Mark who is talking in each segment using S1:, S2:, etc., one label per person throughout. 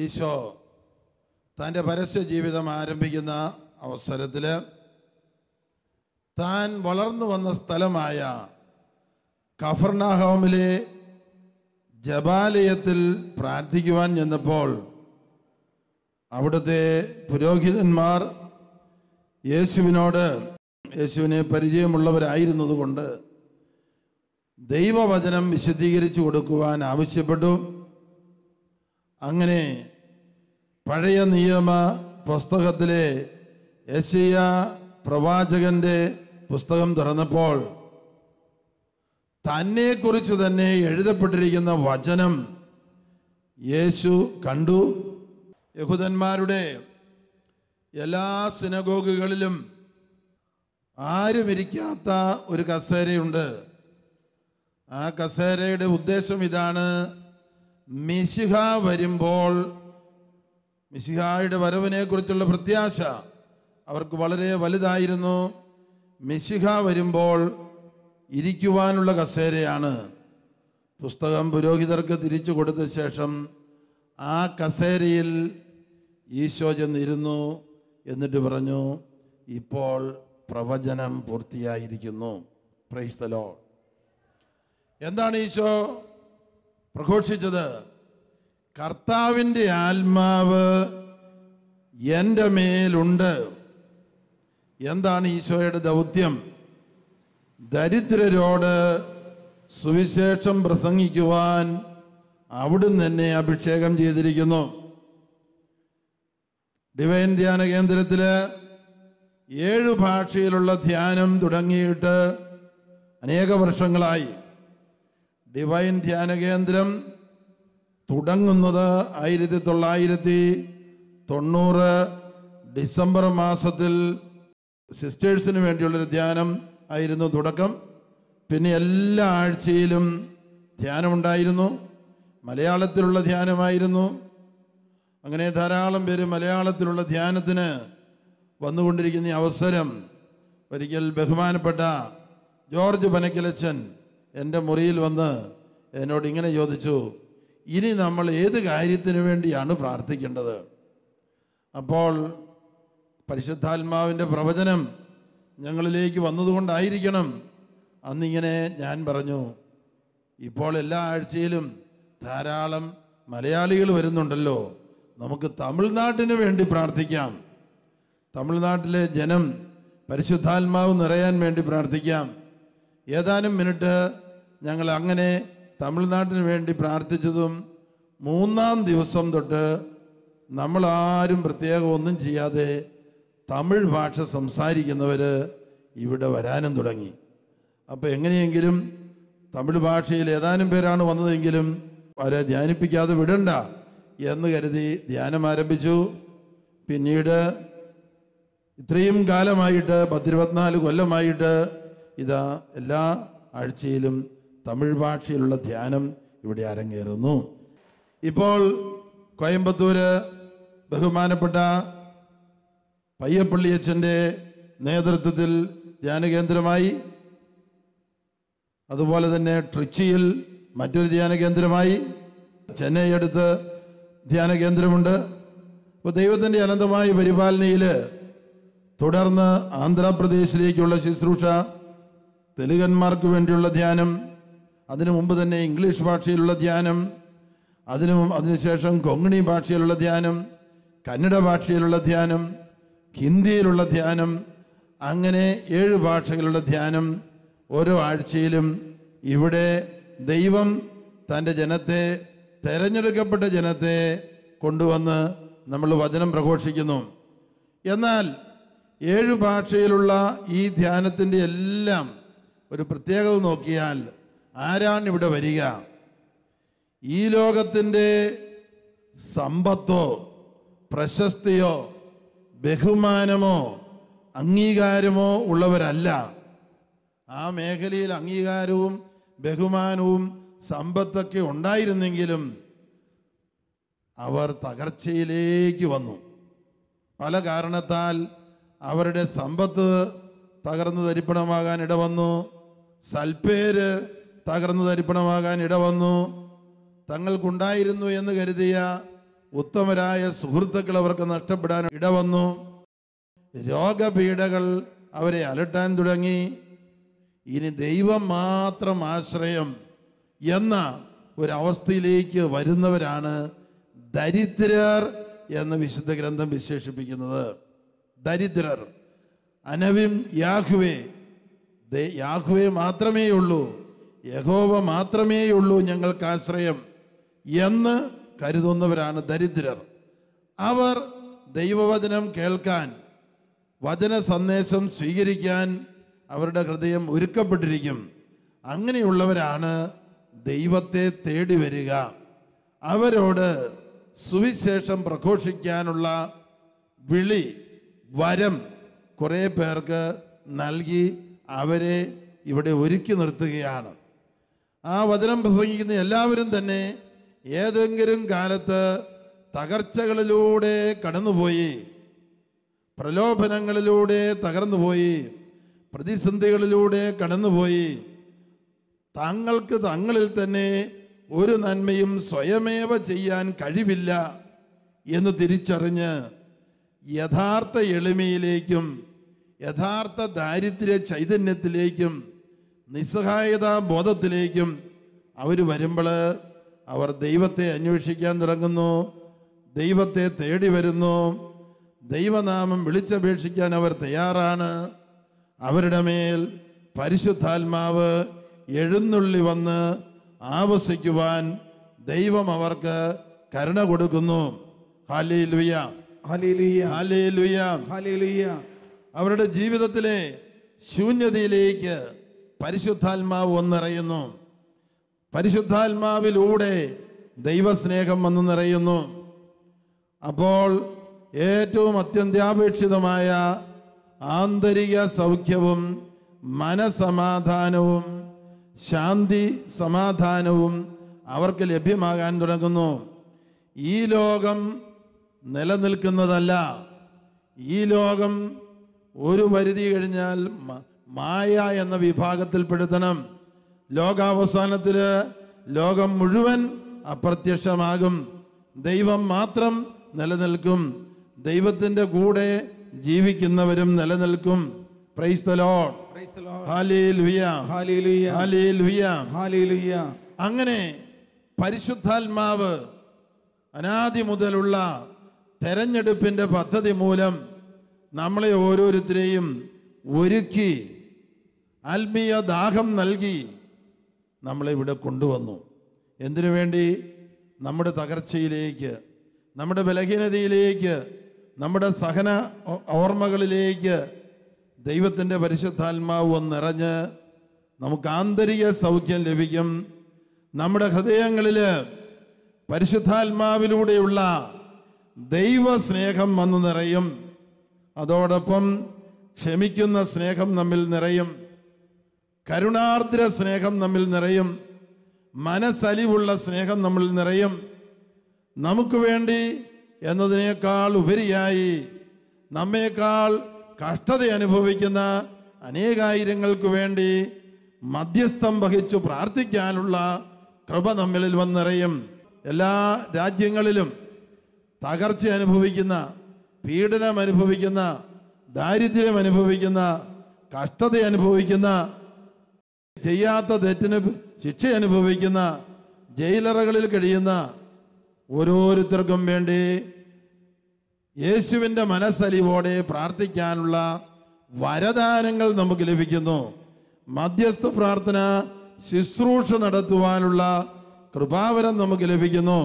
S1: ഈശോ തൻ്റെ പരസ്യ ജീവിതം ആരംഭിക്കുന്ന അവസരത്തിൽ താൻ വളർന്നു വന്ന സ്ഥലമായ കഫർണാഹോമിലെ ജപാലയത്തിൽ പ്രാർത്ഥിക്കുവാൻ ചെന്നപ്പോൾ അവിടുത്തെ പുരോഹിതന്മാർ യേശുവിനോട് യേശുവിനെ പരിചയമുള്ളവരായിരുന്നതുകൊണ്ട് ദൈവവചനം വിശദീകരിച്ചു കൊടുക്കുവാൻ ആവശ്യപ്പെട്ടു അങ്ങനെ പഴയ നിയമ പുസ്തകത്തിലെ യശയ പ്രവാചകന്റെ പുസ്തകം തുറന്നപ്പോൾ തന്നെക്കുറിച്ച് തന്നെ എഴുതപ്പെട്ടിരിക്കുന്ന വചനം യേശു കണ്ടു യഹൂദന്മാരുടെ എല്ലാ സിനഗോഗുകളിലും ആരുമിരിക്കാത്ത ഒരു കസേരയുണ്ട് ആ കസേരയുടെ ഉദ്ദേശം ഇതാണ് മിശിഹ വരുമ്പോൾ മിശിഹായുടെ കുറിച്ചുള്ള പ്രത്യാശ അവർക്ക് വളരെ വലുതായിരുന്നു മിശിഹ വരുമ്പോൾ ഇരിക്കുവാനുള്ള കസേരയാണ് പുസ്തകം പുരോഹിതർക്ക് തിരിച്ചു കൊടുത്ത ശേഷം ആ കസേരയിൽ ഈശോ ചെന്നിരുന്നു എന്നിട്ട് പറഞ്ഞു ഇപ്പോൾ പ്രവചനം പൂർത്തിയായിരിക്കുന്നു പ്രൈസ്തലോ എന്താണ് ഈശോ പ്രഘോഷിച്ചത് കർത്താവിൻ്റെ ആത്മാവ് എൻ്റെ മേലുണ്ട് എന്താണ് ഈശോയുടെ ദൗത്യം ദരിദ്രരോട് സുവിശേഷം പ്രസംഗിക്കുവാൻ അവിടുന്ന് തന്നെ അഭിഷേകം ചെയ്തിരിക്കുന്നു ഡിവൈൻ ധ്യാന കേന്ദ്രത്തിൽ ഏഴ് ഭാഷയിലുള്ള ധ്യാനം തുടങ്ങിയിട്ട് അനേക വർഷങ്ങളായി ഡിവൈൻ ധ്യാന കേന്ദ്രം തുടങ്ങുന്നത് ആയിരത്തി തൊള്ളായിരത്തി തൊണ്ണൂറ് ഡിസംബർ മാസത്തിൽ സിസ്റ്റേഴ്സിന് വേണ്ടിയുള്ളൊരു ധ്യാനം ആയിരുന്നു തുടക്കം പിന്നെ എല്ലാ ആഴ്ചയിലും ധ്യാനമുണ്ടായിരുന്നു മലയാളത്തിലുള്ള ധ്യാനമായിരുന്നു അങ്ങനെ ധാരാളം പേര് മലയാളത്തിലുള്ള ധ്യാനത്തിന് വന്നുകൊണ്ടിരിക്കുന്ന അവസരം ഒരിക്കൽ ബഹുമാനപ്പെട്ട ജോർജ് പനക്കിലച്ചൻ എൻ്റെ മുറിയിൽ വന്ന് എന്നോട് ഇങ്ങനെ ചോദിച്ചു ഇനി നമ്മൾ ഏത് കാര്യത്തിന് വേണ്ടിയാണ് പ്രാർത്ഥിക്കേണ്ടത് അപ്പോൾ പരിശുദ്ധാത്മാവിൻ്റെ പ്രവചനം ഞങ്ങളിലേക്ക് വന്നതുകൊണ്ടായിരിക്കണം അന്നിങ്ങനെ ഞാൻ പറഞ്ഞു ഇപ്പോൾ എല്ലാ ആഴ്ചയിലും ധാരാളം മലയാളികൾ വരുന്നുണ്ടല്ലോ നമുക്ക് തമിഴ്നാട്ടിന് വേണ്ടി പ്രാർത്ഥിക്കാം തമിഴ്നാട്ടിലെ ജനം പരിശുദ്ധാത്മാവ് നിറയാൻ വേണ്ടി പ്രാർത്ഥിക്കാം ഏതാനും മിനിറ്റ് ഞങ്ങൾ അങ്ങനെ തമിഴ്നാട്ടിന് വേണ്ടി പ്രാർത്ഥിച്ചതും മൂന്നാം ദിവസം തൊട്ട് നമ്മളാരും പ്രത്യേകം ഒന്നും ചെയ്യാതെ തമിഴ് ഭാഷ സംസാരിക്കുന്നവർ ഇവിടെ വരാനും തുടങ്ങി അപ്പോൾ എങ്ങനെയെങ്കിലും തമിഴ് ഭാഷയിൽ ഏതാനും പേരാണ് വന്നതെങ്കിലും അവരെ ധ്യാനിപ്പിക്കാതെ വിടണ്ട എന്ന് കരുതി ധ്യാനം ആരംഭിച്ചു പിന്നീട് ഇത്രയും കാലമായിട്ട് പത്തിരുപത്തിനാല് കൊല്ലമായിട്ട് ഇതാ എല്ലാ ആഴ്ചയിലും തമിഴ് ഭാഷയിലുള്ള ധ്യാനം ഇവിടെ അരങ്ങേറുന്നു ഇപ്പോൾ കോയമ്പത്തൂര് ബഹുമാനപ്പെട്ട പയ്യപ്പള്ളിയച്ഛൻ്റെ നേതൃത്വത്തിൽ ധ്യാനകേന്ദ്രമായി അതുപോലെ തന്നെ ട്രിച്ചിയിൽ മറ്റൊരു ധ്യാനകേന്ദ്രമായി ചെന്നൈ അടുത്ത് ധ്യാനകേന്ദ്രമുണ്ട് അപ്പോൾ ദൈവത്തിൻ്റെ അനന്തമായ പരിപാലനയിൽ തുടർന്ന് ആന്ധ്രാപ്രദേശിലേക്കുള്ള ശുശ്രൂഷ തെലുങ്കന്മാർക്ക് വേണ്ടിയുള്ള ധ്യാനം അതിനു മുമ്പ് തന്നെ ഇംഗ്ലീഷ് ഭാഷയിലുള്ള ധ്യാനം അതിനു അതിനുശേഷം കൊങ്ങിണി ഭാഷയിലുള്ള ധ്യാനം കന്നഡ ഭാഷയിലുള്ള ധ്യാനം ഹിന്ദിയിലുള്ള ധ്യാനം അങ്ങനെ ഏഴ് ഭാഷകളുടെ ധ്യാനം ഓരോ ആഴ്ചയിലും ഇവിടെ ദൈവം തൻ്റെ ജനത്തെ തെരഞ്ഞെടുക്കപ്പെട്ട ജനത്തെ കൊണ്ടുവന്ന് നമ്മൾ വചനം പ്രഘോഷിക്കുന്നു എന്നാൽ ഏഴ് ഭാഷയിലുള്ള ഈ ധ്യാനത്തിൻ്റെ എല്ലാം ഒരു പ്രത്യേകത നോക്കിയാൽ ആരാണ് ഇവിടെ വരിക ഈ ലോകത്തിൻ്റെ സമ്പത്തോ പ്രശസ്തിയോ ബഹുമാനമോ അംഗീകാരമോ ഉള്ളവരല്ല ആ മേഖലയിൽ അംഗീകാരവും ബഹുമാനവും സമ്പത്തൊക്കെ ഉണ്ടായിരുന്നെങ്കിലും അവർ തകർച്ചയിലേക്ക് വന്നു പല കാരണത്താൽ അവരുടെ സമ്പത്ത് തകർന്നു തരിപ്പണമാകാൻ ഇടവന്നു സൽപ്പേര് തകർന്നു തരിപ്പണമാകാൻ ഇടവന്നു തങ്ങൾക്കുണ്ടായിരുന്നു എന്ന് കരുതിയ ഉത്തമരായ സുഹൃത്തുക്കൾ അവർക്ക് നഷ്ടപ്പെടാൻ ഇടവന്നു രോഗപീഠകൾ അവരെ അലട്ടാൻ തുടങ്ങി ഇനി ദൈവം മാത്രം ആശ്രയം എന്ന ഒരവസ്ഥയിലേക്ക് വരുന്നവരാണ് ദരിദ്രർ എന്ന് വിശുദ്ധ ഗ്രന്ഥം വിശേഷിപ്പിക്കുന്നത് ദരിദ്രർ അനവിം യാഹുവേ യാഹുവേ മാത്രമേ ഉള്ളൂ യഹോവ മാത്രമേയുള്ളൂ ഞങ്ങൾക്ക് ആശ്രയം എന്ന് കരുതുന്നവരാണ് ദരിദ്രർ അവർ ദൈവവചനം കേൾക്കാൻ വചന സന്ദേശം സ്വീകരിക്കാൻ അവരുടെ ഹൃദയം ഒരുക്കപ്പെട്ടിരിക്കും അങ്ങനെയുള്ളവരാണ് ദൈവത്തെ തേടി വരിക അവരോട് സുവിശേഷം പ്രഘോഷിക്കാനുള്ള വിളി വരം കുറേ പേർക്ക് നൽകി അവരെ ഇവിടെ ഒരുക്കി നിർത്തുകയാണ് ആ വചനം പ്രസംഗിക്കുന്ന എല്ലാവരും തന്നെ ഏതെങ്കിലും കാലത്ത് തകർച്ചകളിലൂടെ കടന്നുപോയി പ്രലോഭനങ്ങളിലൂടെ തകർന്നുപോയി പ്രതിസന്ധികളിലൂടെ കടന്നുപോയി തങ്ങൾക്ക് തങ്ങളിൽ തന്നെ ഒരു നന്മയും സ്വയമേവ ചെയ്യാൻ കഴിവില്ല എന്ന് തിരിച്ചറിഞ്ഞ് യഥാർത്ഥ എളിമയിലേക്കും യഥാർത്ഥ ദാരിദ്ര്യ ചൈതന്യത്തിലേക്കും നിസ്സഹായതാ ബോധത്തിലേക്കും അവർ വരുമ്പോൾ അവർ ദൈവത്തെ അന്വേഷിക്കാൻ തുടങ്ങുന്നു ദൈവത്തെ തേടി വരുന്നു ദൈവനാമം വിളിച്ചപേക്ഷിക്കാൻ അവർ തയ്യാറാണ് അവരുടെ മേൽ പരിശുദ്ധാത്മാവ് എഴുന്നള്ളി വന്ന് ആവസിക്കുവാൻ ദൈവം അവർക്ക് കരുണ കൊടുക്കുന്നു അവരുടെ ജീവിതത്തിലെ ശൂന്യതയിലേക്ക് പരിശുദ്ധാത്മാവ് ഒന്നറിയുന്നു പരിശുദ്ധാത്മാവിലൂടെ ദൈവസ്നേഹം വന്നു നിറയുന്നു അപ്പോൾ ഏറ്റവും അത്യന്താപേക്ഷിതമായ ആന്തരിക സൗഖ്യവും മനസമാധാനവും ശാന്തി സമാധാനവും അവർക്ക് ലഭ്യമാകാൻ തുടങ്ങുന്നു ഈ ലോകം നിലനിൽക്കുന്നതല്ല ഈ ലോകം ഒരു പരിധി കഴിഞ്ഞാൽ മായ എന്ന വിഭാഗത്തിൽപ്പെടുത്തണം ലോകാവസാനത്തിൽ ലോകം മുഴുവൻ അപ്രത്യക്ഷമാകും ദൈവം മാത്രം നിലനിൽക്കും ദൈവത്തിൻ്റെ കൂടെ ജീവിക്കുന്നവരും നിലനിൽക്കും പ്രൈസ് അങ്ങനെ പരിശുദ്ധാത്മാവ് അനാദി മുതലുള്ള തെരഞ്ഞെടുപ്പിൻ്റെ പദ്ധതി മൂലം നമ്മളെ ഓരോരുത്തരെയും ഒരുക്കി ആത്മീയ ദാഹം നൽകി നമ്മളെ ഇവിടെ കൊണ്ടുവന്നു എന്തിനു വേണ്ടി നമ്മുടെ തകർച്ചയിലേക്ക് നമ്മുടെ ബലഹീനതയിലേക്ക് നമ്മുടെ സഹന ഓർമ്മകളിലേക്ക് ദൈവത്തിൻ്റെ പരിശുദ്ധാത്മാവ് നിറഞ്ഞ് നമുക്ക് ആന്തരിക സൗഖ്യം ലഭിക്കും നമ്മുടെ ഹൃദയങ്ങളിൽ പരിശുദ്ധാത്മാവിലൂടെയുള്ള ദൈവസ്നേഹം വന്നു നിറയും അതോടൊപ്പം ക്ഷമിക്കുന്ന സ്നേഹം നമ്മിൽ നിറയും കരുണാർദ്ര സ്നേഹം നമ്മിൽ നിറയും മനസ്സലിവുള്ള സ്നേഹം നമ്മിൽ നിറയും നമുക്ക് വേണ്ടി എന്നതിനേക്കാൾ ഉപരിയായി നമ്മേക്കാൾ കഷ്ടത അനുഭവിക്കുന്ന അനേകായിരങ്ങൾക്ക് വേണ്ടി മധ്യസ്ഥം വഹിച്ചു പ്രാർത്ഥിക്കാനുള്ള കൃപ നമ്മളിൽ വന്നിറയും എല്ലാ രാജ്യങ്ങളിലും തകർച്ച അനുഭവിക്കുന്ന പീഡനം അനുഭവിക്കുന്ന ദാരിദ്ര്യം അനുഭവിക്കുന്ന കഷ്ടത അനുഭവിക്കുന്ന ചെയ്യാത്ത തെറ്റിന് ശിക്ഷ അനുഭവിക്കുന്ന ജയിലറകളിൽ കഴിയുന്ന ഓരോരുത്തർക്കും വേണ്ടി യേശുവിൻ്റെ മനസ്സലിവോടെ പ്രാർത്ഥിക്കാനുള്ള വരദാനങ്ങൾ നമുക്ക് ലഭിക്കുന്നു മധ്യസ്ഥ പ്രാർത്ഥന ശുശ്രൂഷ നടത്തുവാനുള്ള കൃപാവരം നമുക്ക് ലഭിക്കുന്നു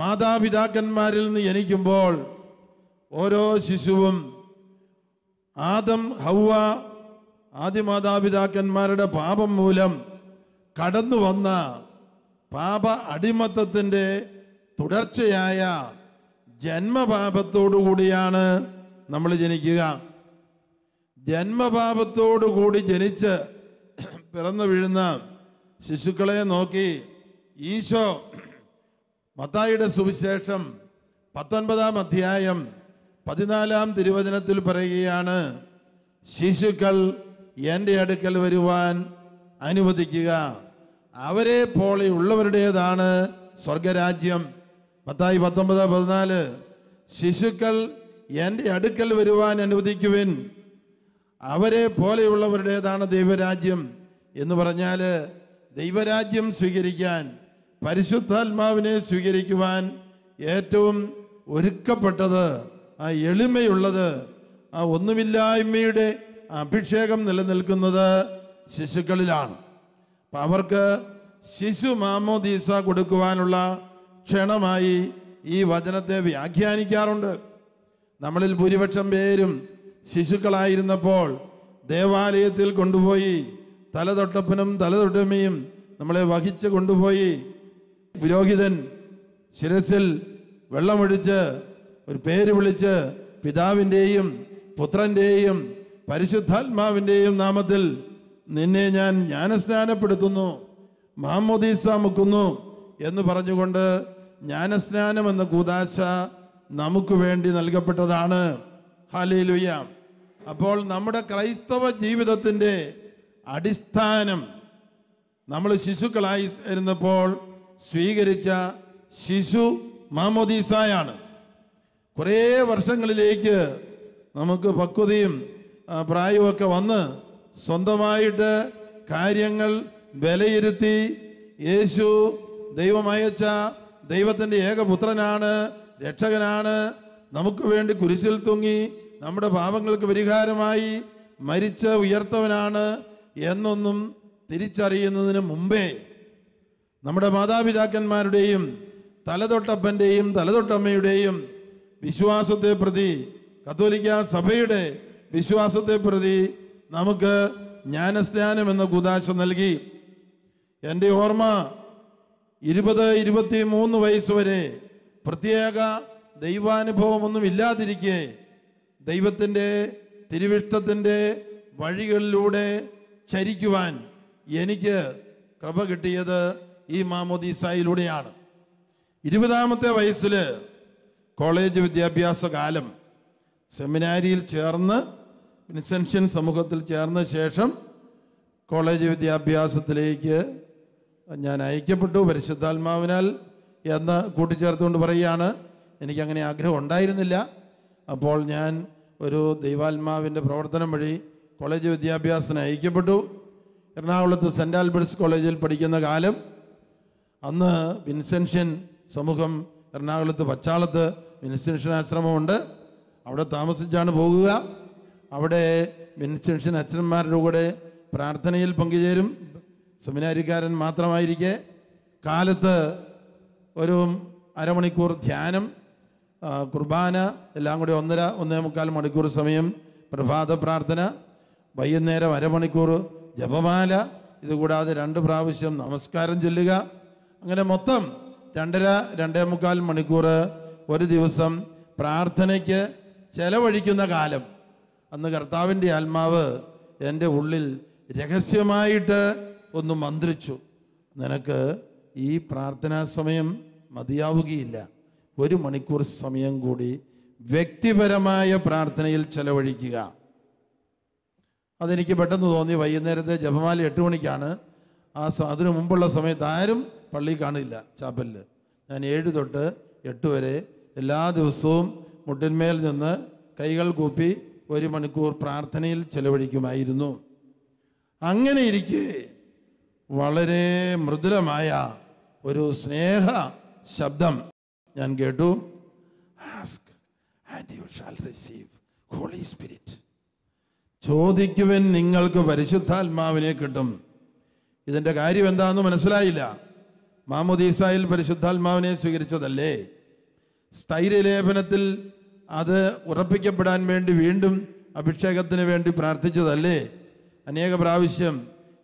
S1: മാതാപിതാക്കന്മാരിൽ നിന്ന് ജനിക്കുമ്പോൾ ഓരോ ശിശുവും ആദം ഹൗവ ആദിമാതാപിതാക്കന്മാരുടെ പാപം മൂലം കടന്നു വന്ന പാപ അടിമത്തത്തിൻ്റെ തുടർച്ചയായ ജന്മപാപത്തോടുകൂടിയാണ് നമ്മൾ ജനിക്കുക ജന്മപാപത്തോടുകൂടി ജനിച്ച് പിറന്നു വീഴുന്ന ശിശുക്കളെ നോക്കി ഈശോ മത്തായിയുടെ സുവിശേഷം പത്തൊൻപതാം അധ്യായം പതിനാലാം തിരുവചനത്തിൽ പറയുകയാണ് ശിശുക്കൾ എൻ്റെ അടുക്കൽ വരുവാൻ അനുവദിക്കുക അവരെ ഉള്ളവരുടേതാണ് സ്വർഗരാജ്യം പത്തായി പത്തൊമ്പത് പതിനാല് ശിശുക്കൾ എൻ്റെ അടുക്കൽ വരുവാൻ അനുവദിക്കുവിൻ അവരെ പോലെയുള്ളവരുടേതാണ് ദൈവരാജ്യം എന്ന് പറഞ്ഞാൽ ദൈവരാജ്യം സ്വീകരിക്കാൻ പരിശുദ്ധാത്മാവിനെ സ്വീകരിക്കുവാൻ ഏറ്റവും ഒരുക്കപ്പെട്ടത് ആ എളിമയുള്ളത് ആ ഒന്നുമില്ലായ്മയുടെ അഭിഷേകം നിലനിൽക്കുന്നത് ശിശുക്കളിലാണ് അപ്പം അവർക്ക് ശിശു മാമോദീസ കൊടുക്കുവാനുള്ള ക്ഷണമായി ഈ വചനത്തെ വ്യാഖ്യാനിക്കാറുണ്ട് നമ്മളിൽ ഭൂരിപക്ഷം പേരും ശിശുക്കളായിരുന്നപ്പോൾ ദേവാലയത്തിൽ കൊണ്ടുപോയി തലതൊട്ടപ്പനും തലതൊട്ടമ്മയും നമ്മളെ വഹിച്ച് കൊണ്ടുപോയി പുരോഹിതൻ ശിരസിൽ വെള്ളമൊഴിച്ച് ഒരു പേര് വിളിച്ച് പിതാവിൻ്റെയും പുത്രൻ്റെയും പരിശുദ്ധാത്മാവിൻ്റെയും നാമത്തിൽ നിന്നെ ഞാൻ ജ്ഞാനസ്നാനപ്പെടുത്തുന്നു മാമോദീസ മുക്കുന്നു എന്ന് പറഞ്ഞുകൊണ്ട് ജ്ഞാനസ്നാനം എന്ന കൂതാശ നമുക്ക് വേണ്ടി നൽകപ്പെട്ടതാണ് ഹലേലുയ്യ അപ്പോൾ നമ്മുടെ ക്രൈസ്തവ ജീവിതത്തിൻ്റെ അടിസ്ഥാനം നമ്മൾ ശിശുക്കളായി ഇരുന്നപ്പോൾ സ്വീകരിച്ച ശിശു മാമോദീസായാണ് കുറേ വർഷങ്ങളിലേക്ക് നമുക്ക് പക്വതയും പ്രായവുമൊക്കെ വന്ന് സ്വന്തമായിട്ട് കാര്യങ്ങൾ വിലയിരുത്തി യേശു ദൈവമയച്ച ദൈവത്തിൻ്റെ ഏകപുത്രനാണ് രക്ഷകനാണ് നമുക്ക് വേണ്ടി കുരിശിൽ തൂങ്ങി നമ്മുടെ പാപങ്ങൾക്ക് പരിഹാരമായി മരിച്ച ഉയർത്തവനാണ് എന്നൊന്നും തിരിച്ചറിയുന്നതിന് മുമ്പേ നമ്മുടെ മാതാപിതാക്കന്മാരുടെയും തലതൊട്ടപ്പൻ്റെയും തലതൊട്ടമ്മയുടെയും വിശ്വാസത്തെ പ്രതി കത്തോലിക്ക സഭയുടെ വിശ്വാസത്തെ പ്രതി നമുക്ക് ജ്ഞാനസ്നാനം എന്ന കുതാശ നൽകി എൻ്റെ ഓർമ്മ ഇരുപത് ഇരുപത്തി മൂന്ന് വയസ്സ് വരെ പ്രത്യേക ദൈവാനുഭവമൊന്നും ഇല്ലാതിരിക്കെ ദൈവത്തിൻ്റെ തിരുവിഷ്ടത്തിൻ്റെ വഴികളിലൂടെ ചരിക്കുവാൻ എനിക്ക് കൃപ കിട്ടിയത് ഈ മാമോദീസായിലൂടെയാണ് ഇരുപതാമത്തെ വയസ്സിൽ കോളേജ് വിദ്യാഭ്യാസ കാലം സെമിനാരിയിൽ ചേർന്ന് ഇൻസെൻഷൻ സമൂഹത്തിൽ ചേർന്ന ശേഷം കോളേജ് വിദ്യാഭ്യാസത്തിലേക്ക് ഞാൻ അയക്കപ്പെട്ടു പരിശുദ്ധാത്മാവിനാൽ എന്ന് കൂട്ടിച്ചേർത്തുകൊണ്ട് പറയുകയാണ് എനിക്കങ്ങനെ ആഗ്രഹം ഉണ്ടായിരുന്നില്ല അപ്പോൾ ഞാൻ ഒരു ദൈവാത്മാവിൻ്റെ പ്രവർത്തനം വഴി കോളേജ് വിദ്യാഭ്യാസത്തിന് അയക്കപ്പെട്ടു എറണാകുളത്ത് സെൻറ് ആൽബർട്സ് കോളേജിൽ പഠിക്കുന്ന കാലം അന്ന് വിൻസെൻഷ്യൻ സമൂഹം എറണാകുളത്ത് പച്ചാളത്ത് മിനിസ്റ്റേഷൻ ആശ്രമമുണ്ട് അവിടെ താമസിച്ചാണ് പോകുക അവിടെ മിനിസ്റ്റേഷൻ അച്ഛന്മാരുടെ കൂടെ പ്രാർത്ഥനയിൽ പങ്കുചേരും സെമിനാരിക്കാരൻ മാത്രമായിരിക്കെ കാലത്ത് ഒരു അരമണിക്കൂർ ധ്യാനം കുർബാന എല്ലാം കൂടി ഒന്നര ഒന്നേ മുക്കാൽ മണിക്കൂർ സമയം പ്രഭാത പ്രാർത്ഥന വൈകുന്നേരം അരമണിക്കൂർ ജപമാല ഇതുകൂടാതെ രണ്ട് പ്രാവശ്യം നമസ്കാരം ചൊല്ലുക അങ്ങനെ മൊത്തം രണ്ടര രണ്ടേ മുക്കാൽ മണിക്കൂർ ഒരു ദിവസം പ്രാർത്ഥനയ്ക്ക് ചെലവഴിക്കുന്ന കാലം അന്ന് കർത്താവിൻ്റെ ആത്മാവ് എൻ്റെ ഉള്ളിൽ രഹസ്യമായിട്ട് ഒന്ന് മന്ത്രിച്ചു നിനക്ക് ഈ പ്രാർത്ഥനാ സമയം മതിയാവുകയില്ല ഒരു മണിക്കൂർ സമയം കൂടി വ്യക്തിപരമായ പ്രാർത്ഥനയിൽ ചെലവഴിക്കുക അതെനിക്ക് പെട്ടെന്ന് തോന്നി വൈകുന്നേരത്തെ ജപമാല എട്ട് മണിക്കാണ് ആ അതിനു മുമ്പുള്ള സമയത്ത് ആരും പള്ളി കാണില്ല ചാപ്പലിൽ ഞാൻ ഏഴ് തൊട്ട് എട്ട് വരെ എല്ലാ ദിവസവും മുട്ടിന്മേൽ നിന്ന് കൈകൾ കൂപ്പി ഒരു മണിക്കൂർ പ്രാർത്ഥനയിൽ ചെലവഴിക്കുമായിരുന്നു അങ്ങനെ ഇരിക്കെ വളരെ മൃദുലമായ ഒരു സ്നേഹ ശബ്ദം ഞാൻ കേട്ടു ask and you shall receive holy spirit ചോദിക്കുവൻ നിങ്ങൾക്ക് പരിശുദ്ധാത്മാവിനെ കിട്ടും ഇതിൻ്റെ കാര്യം എന്താണെന്ന് മനസ്സിലായില്ല മാമുദീസായിൽ പരിശുദ്ധാത്മാവിനെ സ്വീകരിച്ചതല്ലേ സ്ഥൈര്യലേപനത്തിൽ അത് ഉറപ്പിക്കപ്പെടാൻ വേണ്ടി വീണ്ടും അഭിഷേകത്തിന് വേണ്ടി പ്രാർത്ഥിച്ചതല്ലേ അനേക പ്രാവശ്യം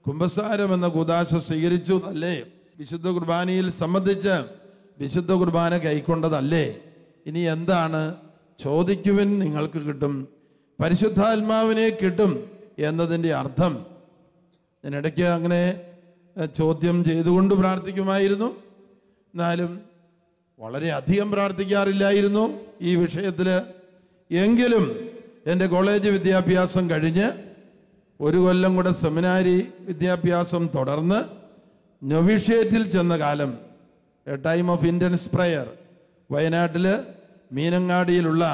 S1: കുംഭസാരം എന്ന കുദാശ സ്വീകരിച്ചു അല്ലേ വിശുദ്ധ കുർബാനയിൽ സംബന്ധിച്ച് വിശുദ്ധ കുർബാന കൈക്കൊണ്ടതല്ലേ ഇനി എന്താണ് ചോദിക്കുവിൻ നിങ്ങൾക്ക് കിട്ടും പരിശുദ്ധാത്മാവിനെ കിട്ടും എന്നതിൻ്റെ അർത്ഥം ഞാനിടയ്ക്ക് അങ്ങനെ ചോദ്യം ചെയ്തുകൊണ്ട് പ്രാർത്ഥിക്കുമായിരുന്നു എന്നാലും വളരെയധികം പ്രാർത്ഥിക്കാറില്ലായിരുന്നു ഈ വിഷയത്തിൽ എങ്കിലും എൻ്റെ കോളേജ് വിദ്യാഭ്യാസം കഴിഞ്ഞ് ഒരു കൊല്ലം കൂടെ സെമിനാരി വിദ്യാഭ്യാസം തുടർന്ന് നൊവിഷ്യേറ്റിൽ ചെന്ന കാലം a time of intense prayer വയനാട്ടിൽ മീനങ്ങാടിയിലുള്ള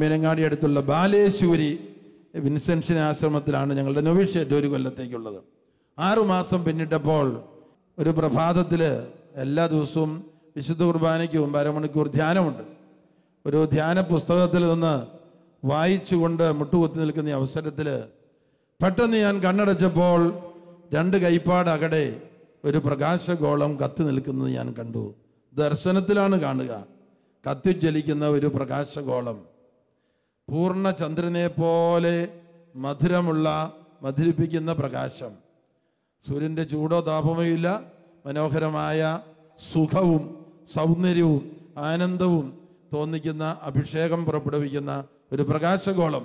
S1: മീനങ്ങാടി അടുത്തുള്ള ബാലേശ്വരി വിൻസെൻഷൻ ആശ്രമത്തിലാണ് ഞങ്ങളുടെ നൊവിഷ്യേറ്റ് ഒരു കൊല്ലത്തേക്കുള്ളത് ആറുമാസം പിന്നിട്ടപ്പോൾ ഒരു പ്രഭാതത്തിൽ എല്ലാ ദിവസവും വിശുദ്ധ കുർബാനയ്ക്ക് മുമ്പ് അരമണിക്കൂർ ധ്യാനമുണ്ട് ഒരു ധ്യാന പുസ്തകത്തിൽ നിന്ന് വായിച്ചുകൊണ്ട് മുട്ടുകുത്തി നിൽക്കുന്ന അവസരത്തിൽ പെട്ടെന്ന് ഞാൻ കണ്ണടച്ചപ്പോൾ രണ്ട് കൈപ്പാടകടെ ഒരു പ്രകാശഗോളം കത്തി നിൽക്കുന്നത് ഞാൻ കണ്ടു ദർശനത്തിലാണ് കാണുക കത്തിജ്വലിക്കുന്ന ഒരു പ്രകാശഗോളം പൂർണ്ണ ചന്ദ്രനെ പോലെ മധുരമുള്ള മധുരിപ്പിക്കുന്ന പ്രകാശം സൂര്യൻ്റെ ചൂടോ താപമോ ഇല്ല മനോഹരമായ സുഖവും സൗന്ദര്യവും ആനന്ദവും തോന്നിക്കുന്ന അഭിഷേകം പുറപ്പെടുവിക്കുന്ന ഒരു പ്രകാശഗോളം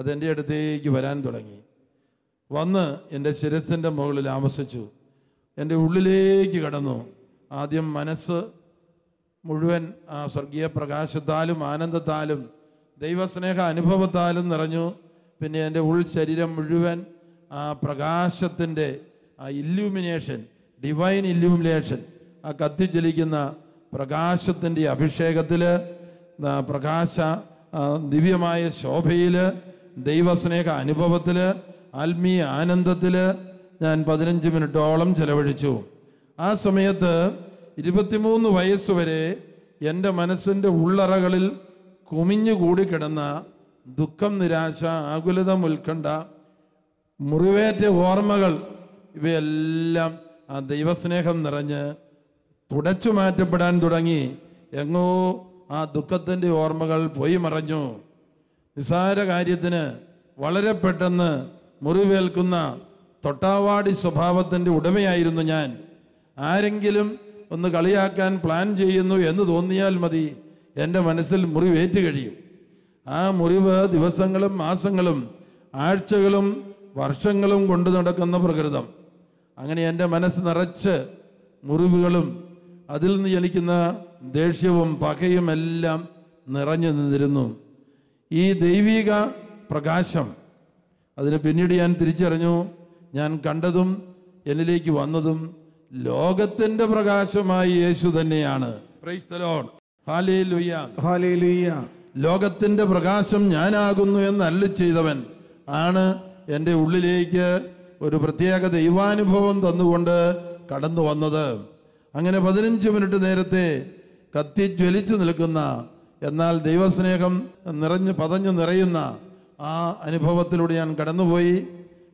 S1: അതെൻ്റെ അടുത്തേക്ക് വരാൻ തുടങ്ങി വന്ന് എൻ്റെ ശിരസിൻ്റെ മുകളിൽ ആമസിച്ചു എൻ്റെ ഉള്ളിലേക്ക് കടന്നു ആദ്യം മനസ്സ് മുഴുവൻ ആ സ്വർഗീയ പ്രകാശത്താലും ആനന്ദത്താലും ദൈവസ്നേഹ അനുഭവത്താലും നിറഞ്ഞു പിന്നെ എൻ്റെ ഉൾ ശരീരം മുഴുവൻ ആ പ്രകാശത്തിൻ്റെ ആ ഇല്യൂമിനേഷൻ ഡിവൈൻ ഇല്യൂമിനേഷൻ ആ കത്തിജ്വലിക്കുന്ന പ്രകാശത്തിൻ്റെ അഭിഷേകത്തിൽ പ്രകാശ ദിവ്യമായ ശോഭയിൽ ദൈവസ്നേഹ അനുഭവത്തിൽ ആത്മീയ ആനന്ദത്തിൽ ഞാൻ പതിനഞ്ച് മിനിറ്റോളം ചെലവഴിച്ചു ആ സമയത്ത് ഇരുപത്തിമൂന്ന് വയസ്സുവരെ എൻ്റെ മനസ്സിൻ്റെ ഉള്ളറകളിൽ കുമിഞ്ഞുകൂടി കിടന്ന ദുഃഖം നിരാശ ആകുലത ഉത്കണ്ഠ മുറിവേറ്റ ഓർമ്മകൾ ഇവയെല്ലാം ആ ദൈവസ്നേഹം നിറഞ്ഞ് തുടച്ചു മാറ്റപ്പെടാൻ തുടങ്ങി എങ്ങോ ആ ദുഃഖത്തിൻ്റെ ഓർമ്മകൾ പോയി മറഞ്ഞു നിസാര കാര്യത്തിന് വളരെ പെട്ടെന്ന് മുറിവേൽക്കുന്ന തൊട്ടാവാടി സ്വഭാവത്തിൻ്റെ ഉടമയായിരുന്നു ഞാൻ ആരെങ്കിലും ഒന്ന് കളിയാക്കാൻ പ്ലാൻ ചെയ്യുന്നു എന്ന് തോന്നിയാൽ മതി എൻ്റെ മനസ്സിൽ മുറിവേറ്റ് കഴിയും ആ മുറിവ് ദിവസങ്ങളും മാസങ്ങളും ആഴ്ചകളും വർഷങ്ങളും കൊണ്ടു നടക്കുന്ന പ്രകൃതം അങ്ങനെ എൻ്റെ മനസ്സ് നിറച്ച് മുറിവുകളും അതിൽ നിന്ന് ജനിക്കുന്ന ദേഷ്യവും പകയും എല്ലാം നിറഞ്ഞു നിന്നിരുന്നു ഈ ദൈവിക പ്രകാശം അതിന് പിന്നീട് ഞാൻ തിരിച്ചറിഞ്ഞു ഞാൻ കണ്ടതും എന്നിലേക്ക് വന്നതും ലോകത്തിൻ്റെ പ്രകാശമായി യേശു തന്നെയാണ് ലോകത്തിൻ്റെ പ്രകാശം ഞാനാകുന്നു എന്ന് ചെയ്തവൻ ആണ് എൻ്റെ ഉള്ളിലേക്ക് ഒരു പ്രത്യേക ദൈവാനുഭവം തന്നുകൊണ്ട് കടന്നു വന്നത് അങ്ങനെ പതിനഞ്ച് മിനിറ്റ് നേരത്തെ കത്തി ജ്വലിച്ചു നിൽക്കുന്ന എന്നാൽ ദൈവസ്നേഹം നിറഞ്ഞ് പതഞ്ഞു നിറയുന്ന ആ അനുഭവത്തിലൂടെ ഞാൻ കടന്നുപോയി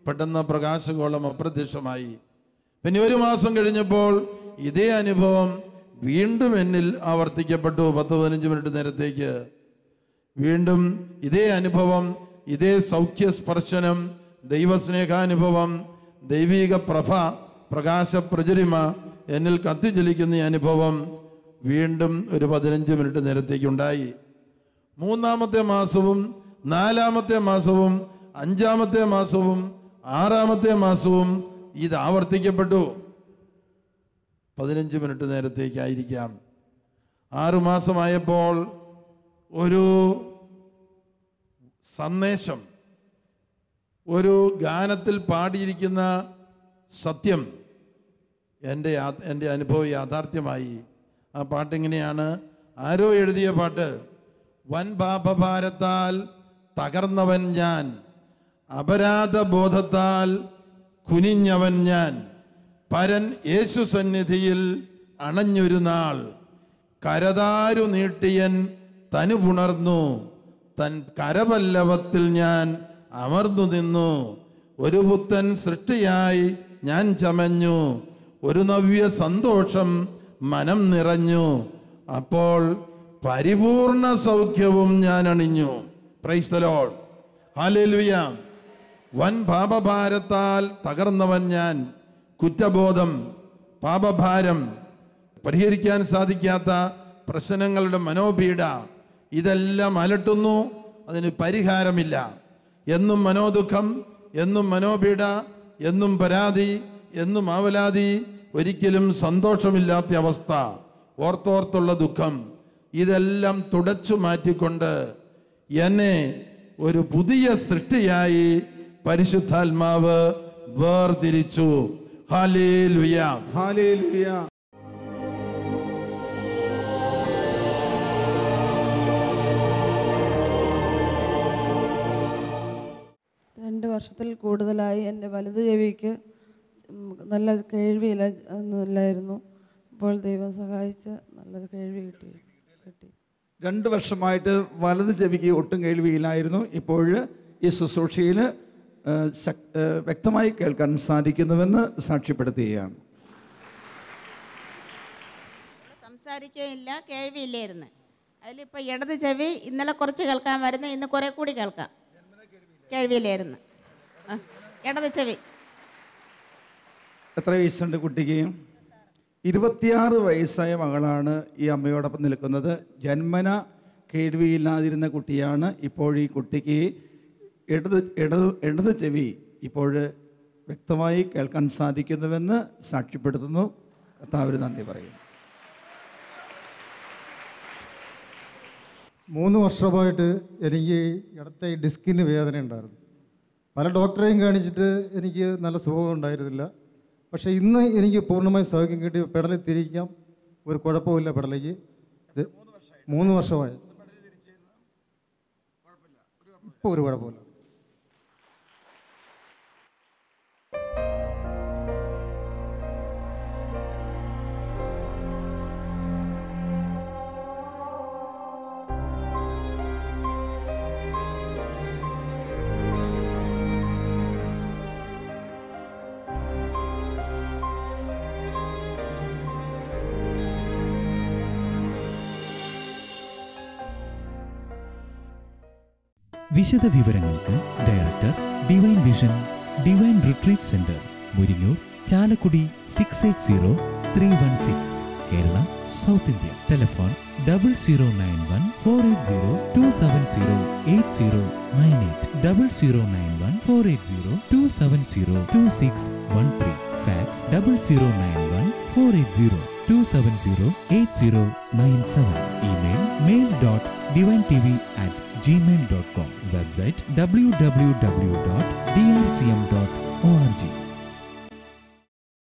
S1: പെട്ടെന്ന് പ്രകാശഗോളം അപ്രത്യക്ഷമായി പിന്നെ ഒരു മാസം കഴിഞ്ഞപ്പോൾ ഇതേ അനുഭവം വീണ്ടും എന്നിൽ ആവർത്തിക്കപ്പെട്ടു പത്ത് പതിനഞ്ച് മിനിറ്റ് നേരത്തേക്ക് വീണ്ടും ഇതേ അനുഭവം ഇതേ സൗഖ്യ സ്പർശനം ദൈവസ്നേഹാനുഭവം ദൈവീക പ്രഭ പ്രകാശ പ്രചരിമ എന്നിൽ കത്തിജ്വലിക്കുന്ന ഈ അനുഭവം വീണ്ടും ഒരു പതിനഞ്ച് മിനിറ്റ് നേരത്തേക്കുണ്ടായി മൂന്നാമത്തെ മാസവും നാലാമത്തെ മാസവും അഞ്ചാമത്തെ മാസവും ആറാമത്തെ മാസവും ഇത് ആവർത്തിക്കപ്പെട്ടു പതിനഞ്ച് മിനിറ്റ് നേരത്തേക്കായിരിക്കാം ആറുമാസമായപ്പോൾ ഒരു സന്ദേശം ഒരു ഗാനത്തിൽ പാടിയിരിക്കുന്ന സത്യം എൻ്റെ എൻ്റെ അനുഭവം യാഥാർത്ഥ്യമായി ആ പാട്ടിങ്ങനെയാണ് ആരോ എഴുതിയ പാട്ട് വൻ പാപഭാരത്താൽ തകർന്നവൻ ഞാൻ അപരാധ ബോധത്താൽ കുനിഞ്ഞവൻ ഞാൻ പരൻ യേശു സന്നിധിയിൽ അണഞ്ഞൊരു നാൾ കരതാരു നീട്ടിയൻ തനുപുണർന്നു തൻ കരപല്ലവത്തിൽ ഞാൻ അമർന്നു നിന്നു ഒരു പുത്തൻ സൃഷ്ടിയായി ഞാൻ ചമഞ്ഞു ഒരു നവ്യ സന്തോഷം മനം നിറഞ്ഞു അപ്പോൾ പരിപൂർണ സൗഖ്യവും ഞാൻ അണിഞ്ഞു പ്രൈസ്തലോൾ ഹാലേലുയ വൻ പാപഭാരത്താൽ തകർന്നവൻ ഞാൻ കുറ്റബോധം പാപഭാരം പരിഹരിക്കാൻ സാധിക്കാത്ത പ്രശ്നങ്ങളുടെ മനോപീഡ ഇതെല്ലാം അലട്ടുന്നു അതിന് പരിഹാരമില്ല എന്നും മനോദുഃഖം എന്നും മനോപീഡ എന്നും പരാതി എന്നും ആവലാതി ഒരിക്കലും സന്തോഷമില്ലാത്ത അവസ്ഥ ഓർത്തോർത്തുള്ള ദുഃഖം ഇതെല്ലാം തുടച്ചു മാറ്റിക്കൊണ്ട് എന്നെ ഒരു പുതിയ സൃഷ്ടിയായി പരിശുദ്ധാത്മാവ് വേർതിരിച്ചു ഹാലേ ലുയാ ഹാലേ ലുയാ രണ്ട് വർഷത്തിൽ കൂടുതലായി എൻ്റെ വലത് ചെവിക്ക് നല്ല കേൾവിയില്ല എന്നില്ലായിരുന്നു ഇപ്പോൾ ദൈവം സഹായിച്ച് നല്ല കേൾവി കിട്ടി കിട്ടി രണ്ട് വർഷമായിട്ട് വലത് ചെവിക്ക് ഒട്ടും കേൾവിയില്ലായിരുന്നു ഇപ്പോൾ ഈ ശുശ്രൂഷയിൽ വ്യക്തമായി കേൾക്കാൻ സാധിക്കുന്നുവെന്ന് സാക്ഷ്യപ്പെടുത്തുകയാണ് സംസാരിക്കുകയില്ല കേൾവിയില്ലായിരുന്നു അതിലിപ്പോൾ ഇടത് ചെവി ഇന്നലെ കുറച്ച് കേൾക്കാൻ വരുന്നു ഇന്ന് കുറേ കൂടി കേൾക്കാം കേൾവിയില്ലായിരുന്നു ചെവി എത്ര വയസ്സുണ്ട് കുട്ടിക്ക് ഇരുപത്തിയാറ് വയസ്സായ മകളാണ് ഈ അമ്മയോടൊപ്പം നിൽക്കുന്നത് ജന്മന കേൾവിയില്ലാതിരുന്ന കുട്ടിയാണ് ഇപ്പോൾ ഈ കുട്ടിക്ക് ഇടത് ഇടതു ഇടത് ചെവി ഇപ്പോൾ വ്യക്തമായി കേൾക്കാൻ സാധിക്കുന്നുവെന്ന് സാക്ഷ്യപ്പെടുത്തുന്നു കർത്താവിന് നന്ദി പറയും മൂന്ന് വർഷമായിട്ട് എനിക്ക് ഇടത്തെ ഡിസ്കിന് വേദന ഉണ്ടായിരുന്നു പല ഡോക്ടറെയും കാണിച്ചിട്ട് എനിക്ക് നല്ല സുഖം ഉണ്ടായിരുന്നില്ല പക്ഷേ ഇന്ന് എനിക്ക് പൂർണ്ണമായി സൗഖ്യം കിട്ടി പെടലിൽ തിരിക്കാം ഒരു കുഴപ്പമില്ല പെടലേക്ക് ഇത് മൂന്ന് വർഷമായി ഇപ്പോൾ ഒരു കുഴപ്പമില്ല വിശദ വിവരങ്ങൾക്ക് director divine vision divine retreat centre Muringoor Chalakudy six eight zero three one six Kerala South India telephone double zero nine one four eight zero two seven zero eight zero nine eight double zero nine one four eight zero two seven zero two six one three fax double zero nine one four eight zero two seven zero eight zero nine seven email mail dot divine T V at gmail.com website www.drcm.org